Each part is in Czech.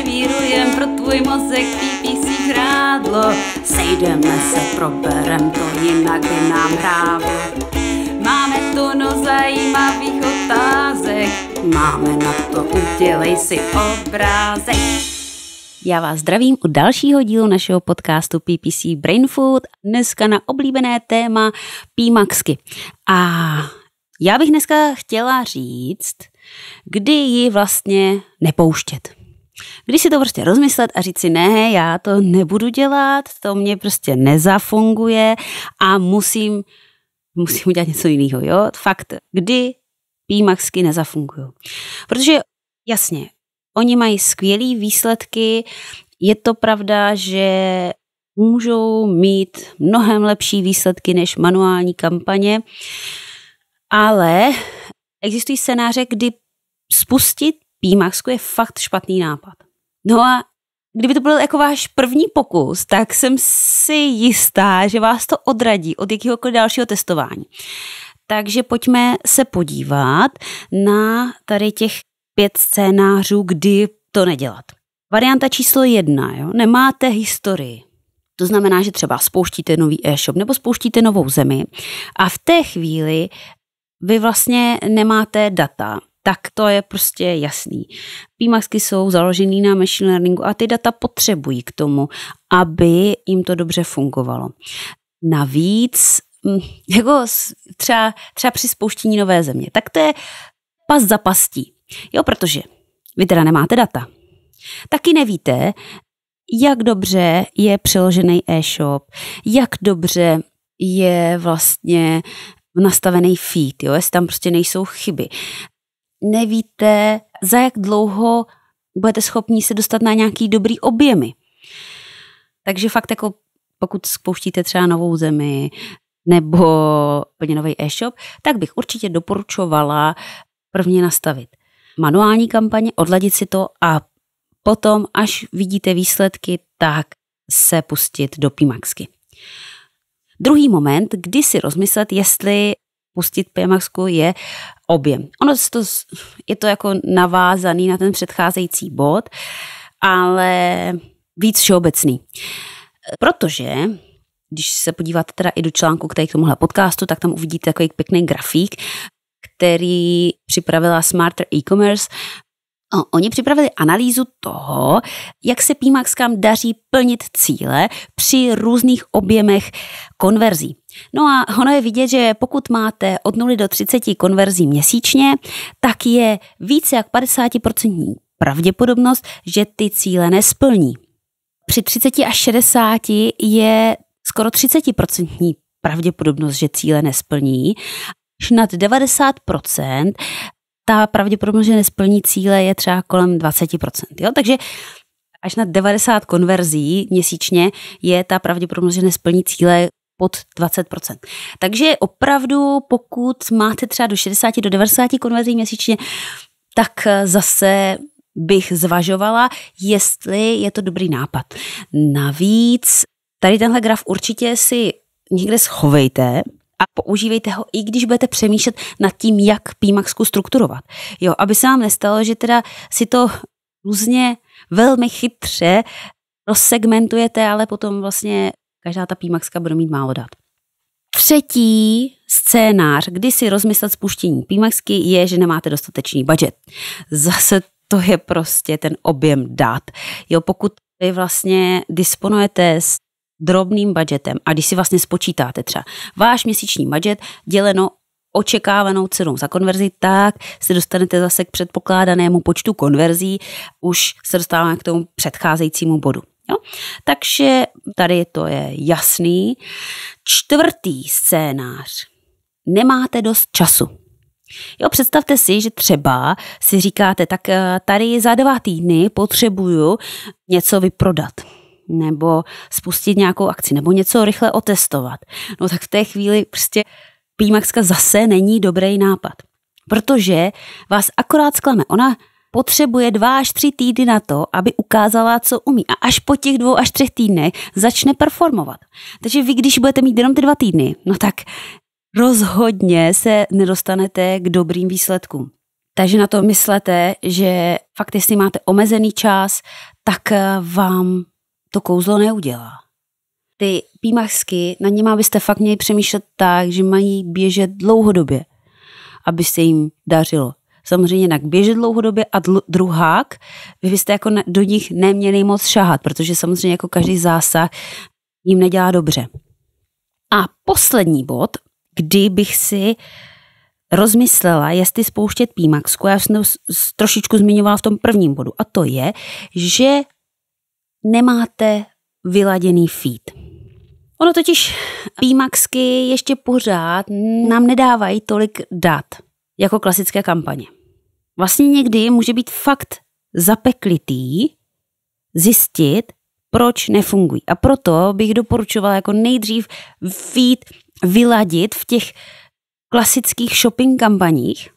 servírujem pro tvůj mozek PPC hrádlo. Sejdeme se, proberem to, jinak je nám hrávo. Máme tono zajímavých otázek, máme na to, udělej si obrázek. Já vás zdravím u dalšího dílu našeho podcastu PPC Brain Food, dneska na oblíbené téma Pimaxky. A já bych dneska chtěla říct, kdy ji vlastně nepouštět. Když si to prostě rozmyslet a říct si, ne, já to nebudu dělat, to mě prostě nezafunguje a musím, musím udělat něco jiného, jo? Fakt, kdy pímaxky nezafungují. Protože jasně, oni mají skvělé výsledky, je to pravda, že můžou mít mnohem lepší výsledky než manuální kampaně, ale existují scénáře, kdy spustit Pímaxku je fakt špatný nápad. No a kdyby to byl jako váš první pokus, tak jsem si jistá, že vás to odradí od jakéhokoliv dalšího testování. Takže pojďme se podívat na tady těch pět scénářů, kdy to nedělat. Varianta číslo jedna, jo? nemáte historii. To znamená, že třeba spouštíte nový e-shop nebo spouštíte novou zemi a v té chvíli vy vlastně nemáte data, tak to je prostě jasný. PMAXky jsou založený na machine learningu a ty data potřebují k tomu, aby jim to dobře fungovalo. Navíc, mm, jako třeba, třeba při spouštění nové země, tak to je pas za pastí. Jo, protože vy teda nemáte data. Taky nevíte, jak dobře je přeložený e-shop, jak dobře je vlastně nastavený feed, jo, jestli tam prostě nejsou chyby nevíte, za jak dlouho budete schopni se dostat na nějaký dobrý objemy. Takže fakt jako pokud spouštíte třeba novou zemi nebo plně nový e-shop, tak bych určitě doporučovala prvně nastavit manuální kampaně, odladit si to a potom, až vidíte výsledky, tak se pustit do Pimaxky. Druhý moment, kdy si rozmyslet, jestli pustit PMAXku je objem. Ono to, je to jako navázaný na ten předcházející bod, ale víc všeobecný. Protože když se podíváte teda i do článku, který k tomuhle podcastu, tak tam uvidíte takový pěkný grafík, který připravila Smarter e-commerce Oni připravili analýzu toho, jak se PMAXkám daří plnit cíle při různých objemech konverzí. No a ono je vidět, že pokud máte od 0 do 30 konverzí měsíčně, tak je více jak 50% pravděpodobnost, že ty cíle nesplní. Při 30 až 60 je skoro 30% pravděpodobnost, že cíle nesplní. Nad 90% ta pravděpodobnost, že nesplní cíle, je třeba kolem 20%. Jo? Takže až na 90 konverzí měsíčně je ta pravděpodobnost, že nesplní cíle pod 20%. Takže opravdu, pokud máte třeba do 60 do 90 konverzí měsíčně, tak eh, zase bych zvažovala, jestli je to dobrý nápad. Navíc tady tenhle graf určitě si někde schovejte, a používejte ho, i když budete přemýšlet nad tím, jak Pimaxku strukturovat. Jo, aby se vám nestalo, že teda si to různě velmi chytře rozsegmentujete, ale potom vlastně každá ta Pimaxka bude mít málo dat. Třetí scénář, kdy si rozmyslet spuštění Pimaxky, je, že nemáte dostatečný budget. Zase to je prostě ten objem dat. Jo, pokud vy vlastně disponujete s drobným budgetem. A když si vlastně spočítáte třeba váš měsíční budget děleno očekávanou cenou za konverzi, tak se dostanete zase k předpokládanému počtu konverzí, už se dostáváme k tomu předcházejícímu bodu. Jo? Takže tady to je jasný. Čtvrtý scénář. Nemáte dost času. Jo, představte si, že třeba si říkáte, tak eh, tady za dva týdny potřebuju něco vyprodat nebo spustit nějakou akci, nebo něco rychle otestovat. No tak v té chvíli prostě Pimaxka zase není dobrý nápad, protože vás akorát sklame. Ona potřebuje dva až tři týdny na to, aby ukázala, co umí. A až po těch dvou až třech týdnech začne performovat. Takže vy, když budete mít jenom ty dva týdny, no tak rozhodně se nedostanete k dobrým výsledkům. Takže na to myslete, že fakt, jestli máte omezený čas, tak eh, vám to kouzlo neudělá. Ty pímachsky, na něma byste fakt měli přemýšlet tak, že mají běžet dlouhodobě, aby se jim dařilo. Samozřejmě tak běžet dlouhodobě a dl- druhák, vy byste jako do nich neměli moc šahat, protože samozřejmě jako každý zásah jim nedělá dobře. A poslední bod, kdy bych si rozmyslela, jestli spouštět Pímaxku, já jsem to trošičku zmiňovala v tom prvním bodu, a to je, že nemáte vyladěný feed. Ono totiž Pimaxky ještě pořád nám nedávají tolik dat jako klasické kampaně. Vlastně někdy může být fakt zapeklitý zjistit, proč nefungují. A proto bych doporučovala jako nejdřív feed vyladit v těch klasických shopping kampaních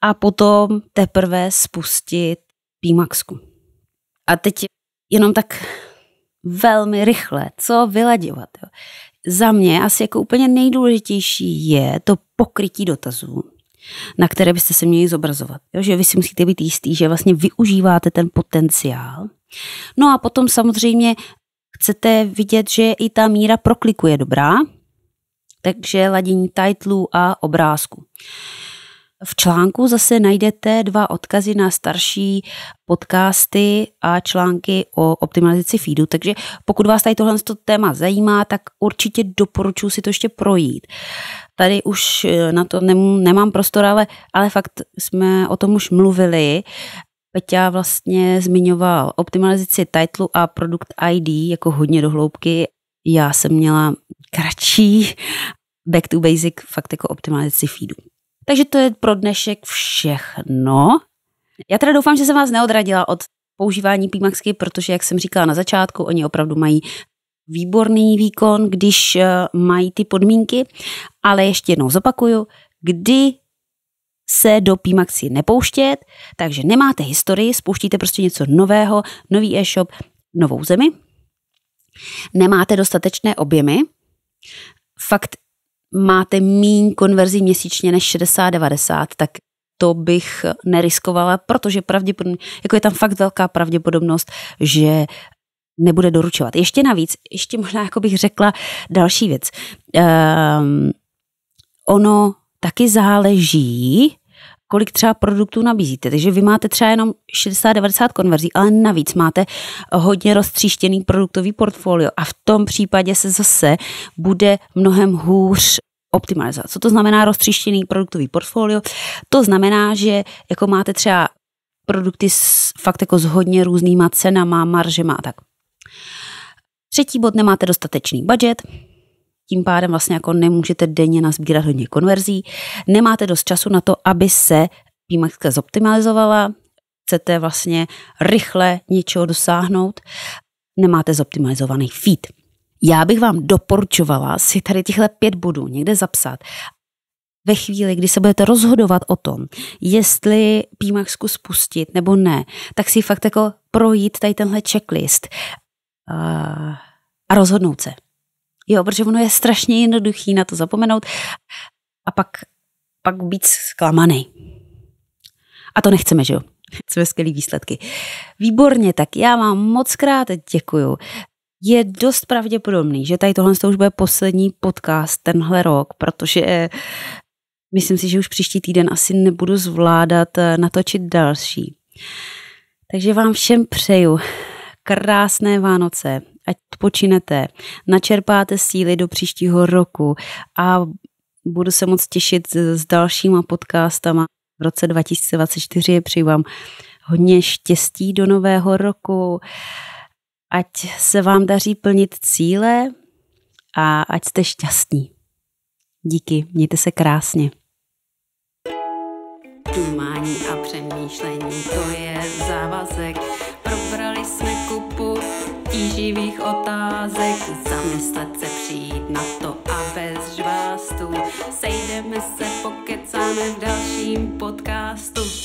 a potom teprve spustit Pimaxku. A teď jenom tak velmi rychle, co vyladěvat. Jo. Za mě asi jako úplně nejdůležitější je to pokrytí dotazů, na které byste se měli zobrazovat. Jo, že vy si musíte být jistý, že vlastně využíváte ten potenciál. No a potom samozřejmě chcete vidět, že i ta míra prokliku je dobrá, takže ladění titlů a obrázku. V článku zase najdete dva odkazy na starší podcasty a články o optimalizaci feedu, takže pokud vás tady tohle téma zajímá, tak určitě doporučuji si to ještě projít. Tady už eh, na to nemám prostor, ale, ale fakt jsme o tom už mluvili Peťa vlastně zmiňoval optimalizaci titlu a produkt ID jako hodně dohloubky. Já jsem měla kratší back to basic fakt jako optimalizaci feedu. Takže to je pro dnešek všechno. Já teda doufám, že jsem vás neodradila od používání Pimaxky, protože, jak jsem říkala na začátku, oni opravdu mají výborný výkon, když eh, mají ty podmínky, ale ještě jednou zopakuju, kdy se do Pimaxy nepouštět, takže nemáte historii, spouštíte prostě něco nového, nový e-shop, novou zemi, nemáte dostatečné objemy, fakt máte míň konverzí měsíčně než 60-90, tak to bych neriskovala, protože pravděpodobně, jako je tam fakt velká pravděpodobnost, že nebude doručovat. Ještě navíc, ještě možná jako bych řekla další věc. Um, ono taky záleží kolik třeba produktů nabízíte. Takže vy máte třeba jenom 60-90 konverzí, ale navíc máte hodně roztříštěný produktový portfolio a v tom případě se zase bude mnohem hůř optimalizovat. Co to znamená roztříštěný produktový portfolio? To znamená, že jako máte třeba produkty s, fakt jako s hodně různýma cenama, maržema a tak. Třetí bod, nemáte dostatečný budget tím pádem vlastně jako nemůžete denně nazbírat hodně konverzí, nemáte dost času na to, aby se PMAXka zoptimalizovala, chcete vlastně rychle něčeho dosáhnout, nemáte zoptimalizovaný feed. Já bych vám doporučovala si tady těchto pět bodů někde zapsat ve chvíli, kdy se budete rozhodovat o tom, jestli PMAXku spustit nebo ne, tak si fakt jako projít tady tenhle checklist eh, a rozhodnout se. Jo, protože ono je strašně jednoduchý na to zapomenout a pak, pak být zklamaný. A to nechceme, že jo? Chceme skvělý výsledky. Výborně, tak já vám moc krát děkuju. Je dost pravděpodobný, že tady tohle už bude poslední podcast tenhle rok, protože eh, myslím si, že už příští týden asi nebudu zvládat eh, natočit další. Takže vám všem přeju krásné Vánoce, ať počinete, načerpáte síly do příštího roku a budu se moc těšit s dalšíma podcastama. V roce 2024 přeji vám hodně štěstí do nového roku, ať se vám daří plnit cíle a ať jste šťastní. Díky, mějte se krásně. Tumání a přemýšlení, to je závazek lživých otázek, zamyslet se přijít na to a bez žvástů. Sejdeme se, pokecáme v dalším podcastu.